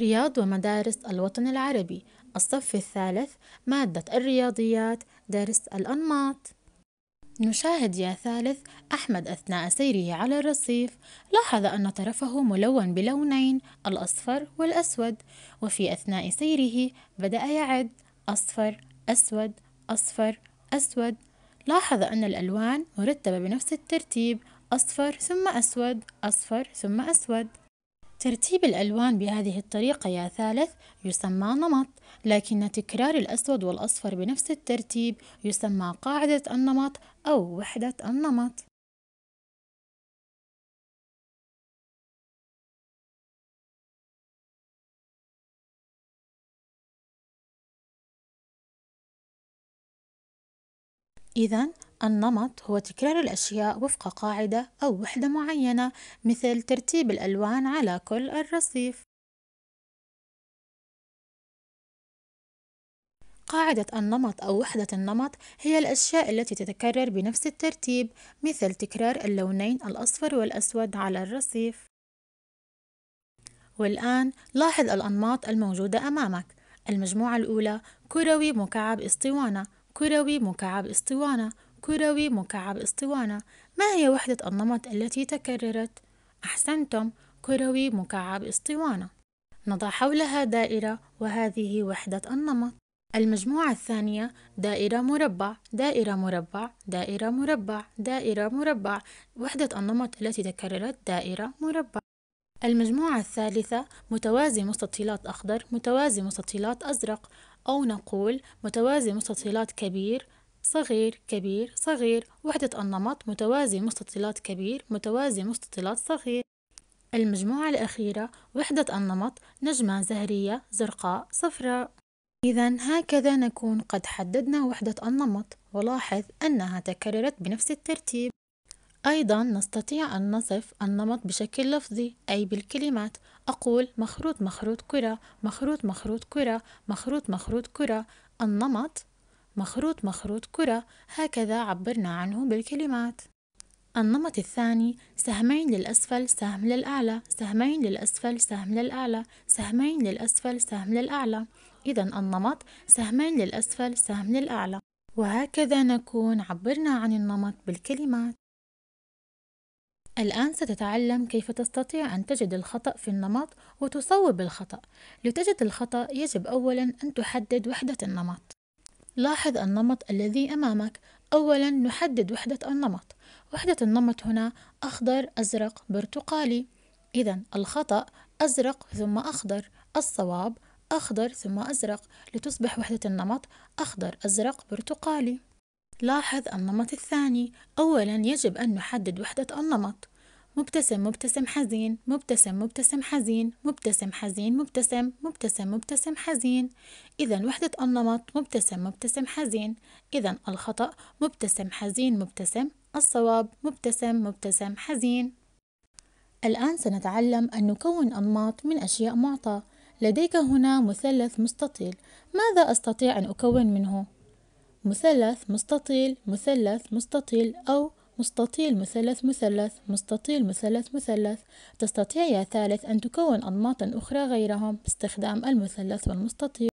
رياض ومدارس الوطن العربي الصف الثالث مادة الرياضيات درس الأنماط نشاهد يا ثالث أحمد أثناء سيره على الرصيف لاحظ أن طرفه ملون بلونين الأصفر والأسود وفي أثناء سيره بدأ يعد أصفر أسود أصفر أسود لاحظ أن الألوان مرتبة بنفس الترتيب أصفر ثم أسود أصفر ثم أسود ترتيب الألوان بهذه الطريقة يا ثالث يسمى نمط لكن تكرار الأسود والأصفر بنفس الترتيب يسمى قاعدة النمط أو وحدة النمط إذا النمط هو تكرار الأشياء وفق قاعدة أو وحدة معينة مثل ترتيب الألوان على كل الرصيف قاعدة النمط أو وحدة النمط هي الأشياء التي تتكرر بنفس الترتيب مثل تكرار اللونين الأصفر والأسود على الرصيف والآن لاحظ الأنماط الموجودة أمامك المجموعة الأولى كروي مكعب اسطوانة كروي مكعب اسطوانة كروي مكعب اسطوانة ما هي وحدة النمط التي تكررت؟ أحسنتم كروي مكعب اسطوانة نضع حولها دائرة وهذه وحدة النمط المجموعة الثانية دائرة مربع دائرة مربع دائرة مربع دائرة مربع وحدة النمط التي تكررت دائرة مربع المجموعة الثالثة متوازي مستطيلات أخضر متوازي مستطيلات أزرق أو نقول متوازي مستطيلات كبير صغير كبير صغير وحدة النمط متوازي مستطيلات كبير متوازي مستطيلات صغير المجموعة الأخيرة وحدة النمط نجمة زهرية زرقاء صفراء إذا هكذا نكون قد حددنا وحدة النمط ولاحظ أنها تكررت بنفس الترتيب أيضا نستطيع أن نصف النمط بشكل لفظي أي بالكلمات أقول مخروط مخروط كرة مخروط مخروط كرة مخروط مخروط كرة النمط مخروط مخروط كرة هكذا عبرنا عنه بالكلمات النمط الثاني سهمين للأسفل سهم للأعلى سهمين للأسفل سهم للأعلى سهمين للأسفل سهم للأعلى إذا النمط سهمين للأسفل سهم للأعلى وهكذا نكون عبرنا عن النمط بالكلمات الآن ستتعلم كيف تستطيع أن تجد الخطأ في النمط وتصوب الخطأ لتجد الخطأ يجب أولا أن تحدد وحدة النمط لاحظ النمط الذي أمامك أولا نحدد وحدة النمط وحدة النمط هنا أخضر أزرق برتقالي إذا الخطأ أزرق ثم أخضر الصواب أخضر ثم أزرق لتصبح وحدة النمط أخضر أزرق برتقالي لاحظ النمط الثاني أولا يجب أن نحدد وحدة النمط مبتسم مبتسم حزين مبتسم مبتسم حزين مبتسم حزين مبتسم مبتسم مبتسم حزين إذا وحدة النمط مبتسم مبتسم حزين إذا الخطأ مبتسم حزين مبتسم الصواب مبتسم مبتسم حزين الآن سنتعلم أن نكون أنماط من أشياء معطاة لديك هنا مثلث مستطيل ماذا أستطيع أن أكون منه؟ مثلث مستطيل مثلث مستطيل أو مستطيل مثلث مثلث مستطيل مثلث مثلث تستطيع يا ثالث أن تكون أنماطا أخرى غيرهم باستخدام المثلث والمستطيل